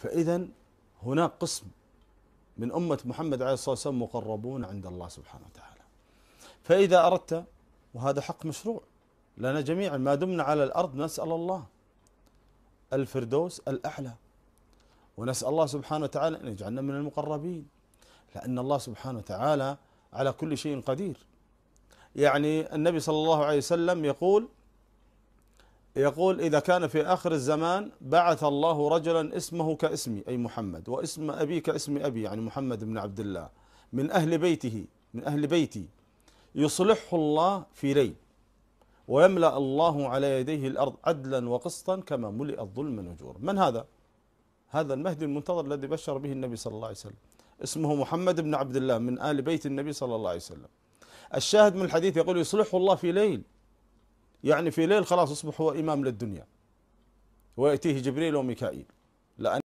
فإذا هناك قسم من أمة محمد عليه الصلاة والسلام مقربون عند الله سبحانه وتعالى فإذا أردت وهذا حق مشروع لنا جميعا ما دمنا على الأرض نسأل الله الفردوس الأعلى ونسأل الله سبحانه وتعالى أن يجعلنا من المقربين لأن الله سبحانه وتعالى على كل شيء قدير يعني النبي صلى الله عليه وسلم يقول يقول إذا كان في آخر الزمان بعث الله رجلا اسمه كاسمي أي محمد واسم أبي كاسم أبي يعني محمد بن عبد الله من أهل بيته من أهل بيتي يصلحه الله في ليل ويملأ الله على يديه الأرض عدلا وقسطا كما ملئ الظلم وجورا من هذا؟ هذا المهدي المنتظر الذي بشر به النبي صلى الله عليه وسلم اسمه محمد بن عبد الله من آل بيت النبي صلى الله عليه وسلم الشاهد من الحديث يقول يصلحه الله في ليل يعني في ليل خلاص أصبح هو إمام للدنيا ويأتيه جبريل وميكائيل لأن